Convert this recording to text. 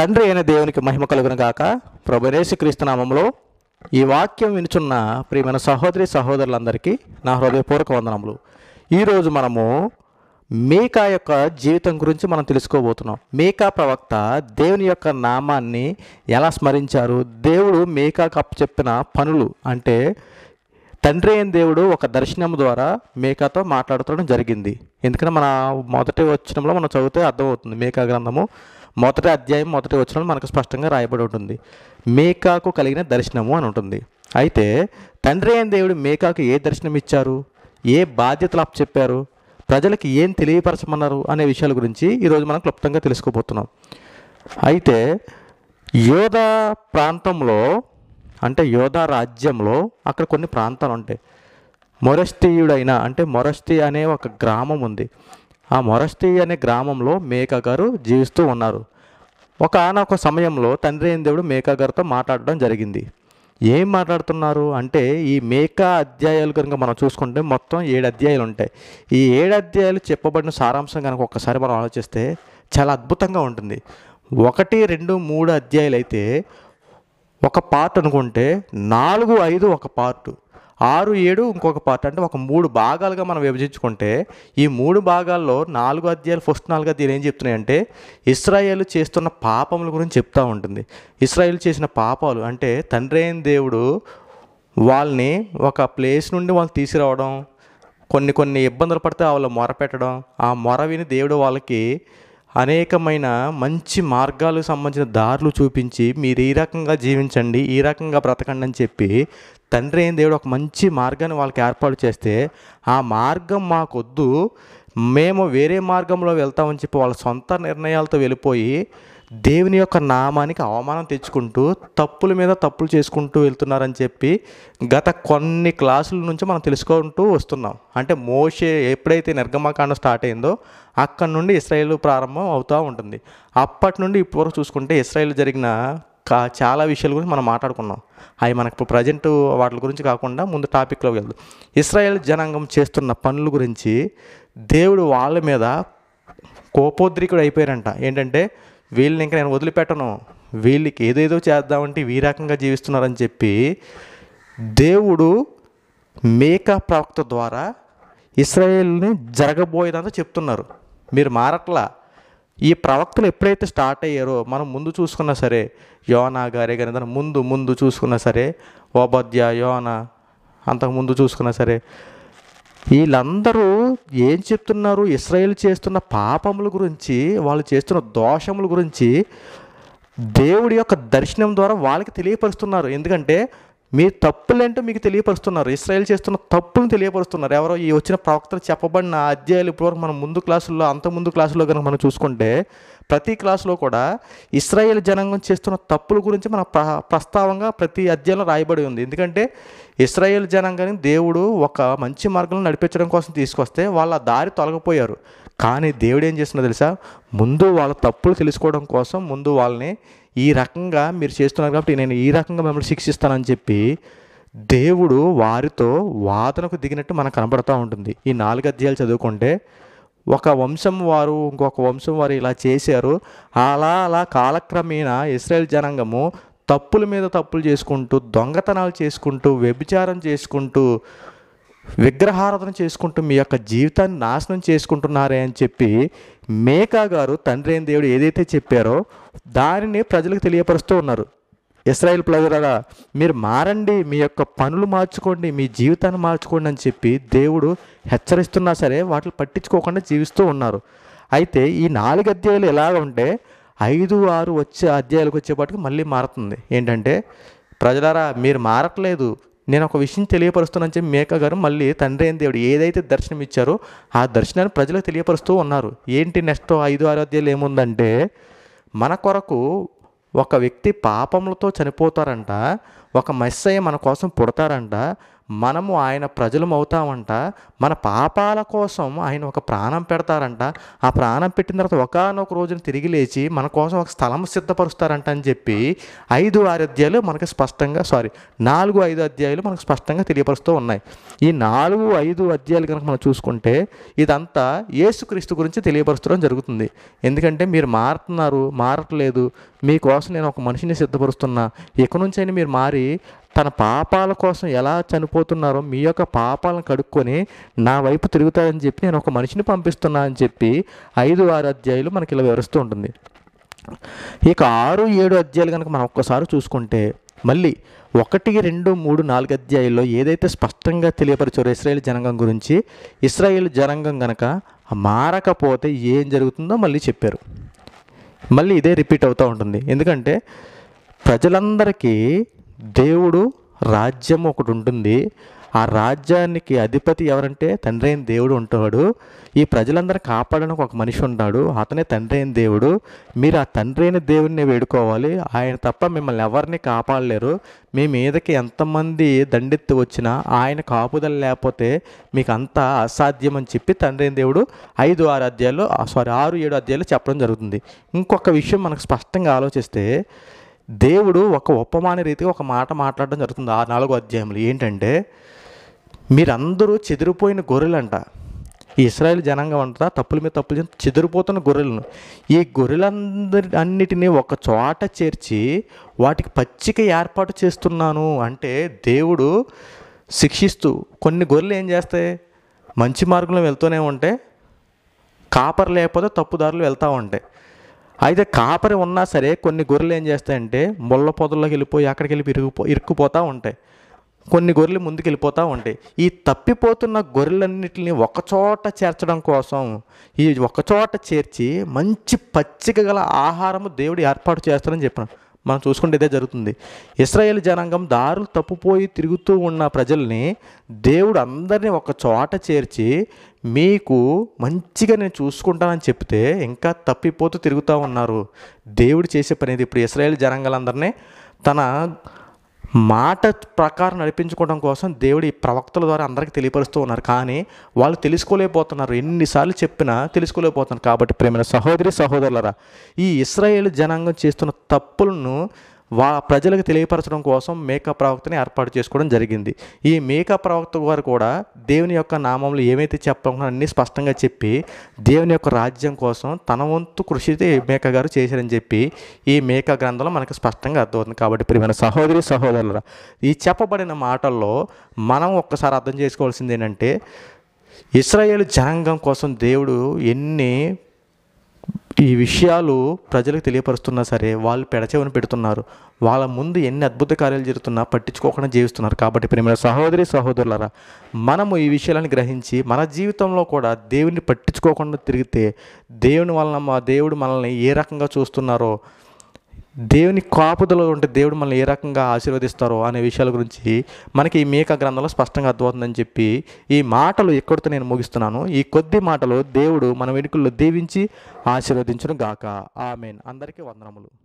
తండ్రి అయిన దేవునికి మహిమ కలుగును గాక క్రీస్తునామంలో ఈ వాక్యం వినుచున్న ప్రియమైన సహోదరి సహోదరులందరికీ నా హృదయపూర్వక వందనములు ఈరోజు మనము మేకా యొక్క జీవితం గురించి మనం తెలుసుకోబోతున్నాం మేకా ప్రవక్త దేవుని యొక్క నామాన్ని ఎలా స్మరించారు దేవుడు మేకాకు చెప్పిన పనులు అంటే తండ్రి అయిన దేవుడు ఒక దర్శనం ద్వారా మేకాతో మాట్లాడుతుండడం జరిగింది ఎందుకంటే మన మొదటి వచ్చినంలో మనం చదివితే అర్థమవుతుంది మేకా గ్రంథము మొదటి అధ్యాయం మొదటి వచనం మనకు స్పష్టంగా రాయబడి ఉంటుంది మేకాకు కలిగిన దర్శనము అని ఉంటుంది అయితే తండ్రి అయిన దేవుడు మేకాకు ఏ దర్శనం ఇచ్చారు ఏ బాధ్యతలు అప్పచెప్పారు ప్రజలకు ఏం తెలియపరచమన్నారు అనే విషయాల గురించి ఈరోజు మనం క్లుప్తంగా తెలుసుకోబోతున్నాం అయితే యోధ ప్రాంతంలో అంటే యోధ రాజ్యంలో అక్కడ కొన్ని ప్రాంతాలు ఉంటాయి మొరస్తీయుడైన అంటే మొరస్తి అనే ఒక గ్రామం ఉంది ఆ మొరస్టి అనే గ్రామంలో మేకగారు జీవిస్తూ ఉన్నారు ఒక ఆనొక సమయంలో తండ్రి అయిన దేవుడు మేకగారితో మాట్లాడడం జరిగింది ఏం మాట్లాడుతున్నారు అంటే ఈ మేక అధ్యాయాలు కనుక మనం చూసుకుంటే మొత్తం ఏడు అధ్యాయాలు ఉంటాయి ఈ ఏడు అధ్యాయాలు చెప్పబడిన సారాంశం కనుక ఒక్కసారి మనం ఆలోచిస్తే చాలా అద్భుతంగా ఉంటుంది ఒకటి రెండు మూడు అధ్యాయాలు అయితే ఒక పార్ట్ అనుకుంటే నాలుగు ఐదు ఒక పార్టు ఆరు ఏడు ఇంకొక పార్ట్ అంటే ఒక మూడు భాగాలుగా మనం విభజించుకుంటే ఈ మూడు భాగాల్లో నాలుగు అధ్యాయులు ఫస్ట్ నాలుగు అధ్యాయులు ఏం చెప్తున్నాయంటే ఇస్రాయేల్ చేస్తున్న పాపముల గురించి చెప్తూ ఉంటుంది ఇస్రాయేల్ చేసిన పాపాలు అంటే తండ్రి అయిన దేవుడు వాళ్ళని ఒక ప్లేస్ నుండి వాళ్ళు తీసుకురావడం కొన్ని కొన్ని ఇబ్బందులు పడితే వాళ్ళు మొర పెట్టడం ఆ మొర విని దేవుడు వాళ్ళకి అనేకమైన మంచి మార్గాలకు సంబంధించిన దారులు చూపించి మీరు ఈ రకంగా జీవించండి ఈ రకంగా బ్రతకండి అని చెప్పి తండ్రి అయిన దేవుడు ఒక మంచి మార్గాన్ని వాళ్ళకి ఏర్పాటు చేస్తే ఆ మార్గం మాకొద్దు మేము వేరే మార్గంలో వెళ్తామని చెప్పి వాళ్ళ సొంత నిర్ణయాలతో వెళ్ళిపోయి దేవుని యొక్క నామానికి అవమానం తెచ్చుకుంటూ తప్పుల మీద తప్పులు చేసుకుంటూ వెళ్తున్నారని చెప్పి గత కొన్ని క్లాసుల నుంచి మనం తెలుసుకుంటూ వస్తున్నాం అంటే మోషే ఎప్పుడైతే నిర్గమకాండం స్టార్ట్ అయిందో అక్కడి నుండి ఇస్రాయేల్ ప్రారంభం అవుతూ ఉంటుంది అప్పటి నుండి ఇప్పటివరకు చూసుకుంటే ఇస్రాయేల్ జరిగిన చాలా విషయాల గురించి మనం మాట్లాడుకున్నాం అవి మనకు ఇప్పుడు ప్రజెంట్ వాటి గురించి కాకుండా ముందు టాపిక్లో వెళ్దు ఇస్రాయేల్ జనాంగం చేస్తున్న పనుల గురించి దేవుడు వాళ్ళ మీద కోపోద్రికుడు అయిపోయారంట ఏంటంటే వీళ్ళని ఇంకా నేను వదిలిపెట్టను వీళ్ళకి ఏదేదో చేద్దామంటే ఈ రకంగా జీవిస్తున్నారని చెప్పి దేవుడు మేక ప్రవక్త ద్వారా ఇస్రాయేల్ని జరగబోయేదంతా చెప్తున్నారు మీరు మారట్లా ఈ ప్రవక్తలు ఎప్పుడైతే స్టార్ట్ అయ్యారో మనం ముందు చూసుకున్నా సరే యోనా గారే కానీ ముందు ముందు చూసుకున్నా సరే ఓబద్య యోనా అంతకుముందు చూసుకున్నా సరే వీళ్ళందరూ ఏం చెప్తున్నారు ఇస్రాయేల్ చేస్తున్న పాపముల గురించి వాళ్ళు చేస్తున్న దోషముల గురించి దేవుడి యొక్క దర్శనం ద్వారా వాళ్ళకి తెలియపరుస్తున్నారు ఎందుకంటే మీ తప్పులేంటో మీకు తెలియపరుస్తున్నారు ఇస్రాయల్ చేస్తున్న తప్పులను తెలియపరుస్తున్నారు ఎవరో ఈ వచ్చిన ప్రవక్తలు చెప్పబడిన అధ్యాయులు ఇప్పటివరకు మనం ముందు క్లాసుల్లో అంత ముందు క్లాసులో కనుక మనం చూసుకుంటే ప్రతి క్లాసులో కూడా ఇస్రాయేల్ జనాంగం చేస్తున్న తప్పుల గురించి మన ప్ర ప్రస్తావంగా ప్రతి అధ్యాయంలో రాయబడి ఉంది ఎందుకంటే ఇస్రాయేల్ జనాంగాన్ని దేవుడు ఒక మంచి మార్గంలో నడిపించడం కోసం తీసుకొస్తే వాళ్ళ దారి తొలగిపోయారు కానీ దేవుడు ఏం చేస్తున్నా తెలుసా ముందు వాళ్ళ తప్పులు తెలుసుకోవడం కోసం ముందు వాళ్ళని ఈ రకంగా మీరు చేస్తున్నారు కాబట్టి నేను ఈ రకంగా మిమ్మల్ని శిక్షిస్తానని చెప్పి దేవుడు వారితో వాదనకు దిగినట్టు మనకు కనబడుతూ ఉంటుంది ఈ నాలుగు అధ్యాయాలు చదువుకుంటే ఒక వంశం వారు ఇంకొక వంశం వారు ఇలా చేశారు అలా అలా కాలక్రమేణా ఇస్రాయల్ జనాంగము తప్పుల మీద తప్పులు చేసుకుంటూ దొంగతనాలు చేసుకుంటూ వ్యభిచారం చేసుకుంటూ విగ్రహారాధన చేసుకుంటూ మీ యొక్క జీవితాన్ని నాశనం చేసుకుంటున్నారే అని చెప్పి మేకా గారు తండ్రి అయిన దేవుడు ఏదైతే చెప్పారో దానిని ప్రజలకు తెలియపరుస్తూ ఉన్నారు ఇస్రాయిల్ ప్రజలరా మీరు మారండి మీ యొక్క పనులు మార్చుకోండి మీ జీవితాన్ని మార్చుకోండి అని చెప్పి దేవుడు హెచ్చరిస్తున్నా సరే వాటిని పట్టించుకోకుండా జీవిస్తూ ఉన్నారు అయితే ఈ నాలుగు అధ్యాయులు ఎలాగ ఉంటే ఐదు ఆరు వచ్చే అధ్యాయులకు వచ్చేపాటికి మళ్ళీ మారుతుంది ఏంటంటే ప్రజలారా మీరు మారట్లేదు నేను ఒక విషయం తెలియపరుస్తున్నాను చెప్పి మేక గారు మళ్ళీ తండ్రి అయిన దేవుడు ఏదైతే దర్శనం ఇచ్చారో ఆ దర్శనాన్ని ప్రజలకు తెలియపరుస్తూ ఉన్నారు ఏంటి నెక్స్ట్ ఐదు ఆరోగ్యాలు ఏముందంటే మన కొరకు ఒక వ్యక్తి పాపములతో చనిపోతారంట ఒక మెస్సయ్య మన కోసం పుడతారంట మనము ఆయన ప్రజలం అవుతామంట మన పాపాల కోసం ఆయన ఒక ప్రాణం పెడతారంట ఆ ప్రాణం పెట్టిన తర్వాత ఒకనొక రోజున తిరిగి లేచి మన కోసం ఒక స్థలం సిద్ధపరుస్తారంట అని చెప్పి ఐదు ఆరు అధ్యాయులు మనకు స్పష్టంగా సారీ నాలుగు ఐదు అధ్యాయులు మనకు స్పష్టంగా తెలియపరుస్తూ ఉన్నాయి ఈ నాలుగు ఐదు అధ్యాయులు కనుక మనం చూసుకుంటే ఇదంతా యేసుక్రీస్తు గురించి తెలియపరుస్తడం జరుగుతుంది ఎందుకంటే మీరు మారుతున్నారు మారట్లేదు మీకోసం నేను ఒక మనిషిని సిద్ధపరుస్తున్నా ఇక నుంచైనా మీరు మారి మరి తన పాపాల కోసం ఎలా చనిపోతున్నారో మీ యొక్క పాపాలను కడుక్కొని నా వైపు తిరుగుతారని చెప్పి నేను ఒక మనిషిని పంపిస్తున్నా అని చెప్పి ఐదు ఆరు అధ్యాయులు మనకి ఇలా వివరిస్తూ ఉంటుంది ఇక ఆరు ఏడు అధ్యాయులు కనుక మనం ఒక్కసారి చూసుకుంటే మళ్ళీ ఒకటి రెండు మూడు నాలుగు అధ్యాయుల్లో ఏదైతే స్పష్టంగా తెలియపరచారో ఇస్రాయేల్ జనాంగం గురించి ఇస్రాయేల్ జనాంగం కనుక మారకపోతే ఏం జరుగుతుందో మళ్ళీ చెప్పారు మళ్ళీ ఇదే రిపీట్ అవుతూ ఉంటుంది ఎందుకంటే ప్రజలందరికీ దేవుడు రాజ్యం ఒకటి ఉంటుంది ఆ రాజ్యానికి అధిపతి ఎవరంటే తండ్రి అయిన దేవుడు ఉంటాడు ఈ ప్రజలందరూ కాపాడడానికి ఒక మనిషి ఉంటాడు అతనే తండ్రి అయిన దేవుడు మీరు ఆ తండ్రి అయిన దేవుడిని వేడుకోవాలి ఆయన తప్ప మిమ్మల్ని ఎవరిని కాపాడలేరు మీ మీదకి ఎంతమంది దండెత్తి వచ్చినా ఆయన కాపుదల లేకపోతే మీకు అంత అసాధ్యం అని చెప్పి తండ్రి అయిన దేవుడు ఐదు ఆరు అధ్యాయాలు సారీ ఆరు ఏడు అధ్యాయులు చెప్పడం జరుగుతుంది ఇంకొక విషయం మనకు స్పష్టంగా ఆలోచిస్తే దేవుడు ఒక ఉపమాన రీతిగా ఒక మాట మాట్లాడడం జరుగుతుంది ఆ నాలుగో అధ్యాయంలో ఏంటంటే మీరందరూ చెదిరిపోయిన గొర్రెలంట ఇస్రాయల్ జనాంగం అంట తప్పుల మీద తప్పులు చెదిరిపోతున్న గొర్రెలను ఈ గొర్రెలందరి అన్నిటినీ ఒక చోట చేర్చి వాటికి పచ్చిక ఏర్పాటు చేస్తున్నాను అంటే దేవుడు శిక్షిస్తూ కొన్ని గొర్రెలు ఏం చేస్తాయి మంచి మార్గంలో వెళ్తూనే ఉంటే కాపర్ లేకపోతే తప్పుదారులు వెళ్తూ ఉంటాయి అయితే కాపరి ఉన్నా సరే కొన్ని గొర్రెలు ఏం చేస్తాయంటే ముళ్ళ పొదల్లోకి వెళ్ళిపోయి అక్కడికి వెళ్ళి ఇరుకుపో ఇరుక్కుపోతూ ఉంటాయి కొన్ని గొర్రెలు ముందుకు వెళ్ళిపోతూ ఉంటాయి ఈ తప్పిపోతున్న గొర్రెలన్నింటిని ఒకచోట చేర్చడం కోసం ఈ ఒకచోట చేర్చి మంచి పచ్చిక గల ఆహారము దేవుడు ఏర్పాటు చేస్తారని చెప్పాను మనం చూసుకుంటే ఇదే జరుగుతుంది ఇస్రాయేల్ జనాంగం దారులు తప్పుపోయి తిరుగుతూ ఉన్న ప్రజల్ని దేవుడు అందరినీ ఒక చోట చేర్చి మీకు మంచిగా నేను చూసుకుంటానని చెప్తే ఇంకా తప్పిపోతూ తిరుగుతూ ఉన్నారు దేవుడు చేసే పనిది ఇప్పుడు ఇస్రాయేల్ జనాంగాలందరినీ తన మాట ప్రకారం నడిపించుకోవడం కోసం దేవుడు ఈ ప్రవక్తల ద్వారా అందరికీ తెలియపరుస్తూ ఉన్నారు కానీ వాళ్ళు తెలుసుకోలేకపోతున్నారు ఎన్నిసార్లు చెప్పినా తెలుసుకోలేకపోతున్నారు కాబట్టి ప్రేమైన సహోదరి సహోదరులరా ఈ ఇస్రాయేల్ జనాంగం చేస్తున్న తప్పులను వా ప్రజలకు తెలియపరచడం కోసం మేకా ప్రవక్తని ఏర్పాటు చేసుకోవడం జరిగింది ఈ మేకా ప్రవక్త వారు కూడా దేవుని యొక్క నామంలో ఏమైతే చెప్పకుండా అన్నీ స్పష్టంగా చెప్పి దేవుని యొక్క రాజ్యం కోసం తన వంతు కృషి మేక గారు చేశారని చెప్పి ఈ మేకా గ్రంథంలో మనకు స్పష్టంగా అర్థమవుతుంది కాబట్టి ప్రియమైన సహోదరి సహోదరుల ఈ చెప్పబడిన మాటల్లో మనం ఒక్కసారి అర్థం చేసుకోవాల్సింది ఏంటంటే ఇస్రాయేల్ జనాంగం కోసం దేవుడు ఎన్ని ఈ విషయాలు ప్రజలకు తెలియపరుస్తున్నా సరే వాళ్ళు పెడచేవని పెడుతున్నారు వాళ్ళ ముందు ఎన్ని అద్భుత కార్యాలు జరుగుతున్నా పట్టించుకోకుండా జీవిస్తున్నారు కాబట్టి ప్రేమ సహోదరి సహోదరులరా మనము ఈ విషయాలను గ్రహించి మన జీవితంలో కూడా దేవుని పట్టించుకోకుండా తిరిగితే దేవుని వలన మా దేవుడు మనల్ని ఏ రకంగా చూస్తున్నారో దేవుని కాపుదలో ఉంటే దేవుడు మనల్ని ఏ రకంగా ఆశీర్వదిస్తారో అనే విషయాల గురించి మనకి ఈ మేక గ్రంథంలో స్పష్టంగా అర్థమవుతుందని చెప్పి ఈ మాటలు ఎక్కడితో నేను ముగిస్తున్నాను ఈ కొద్ది మాటలు దేవుడు మన వెనుకల్లో దీవించి ఆశీర్వదించును గాక ఆమెన్ అందరికీ వందనములు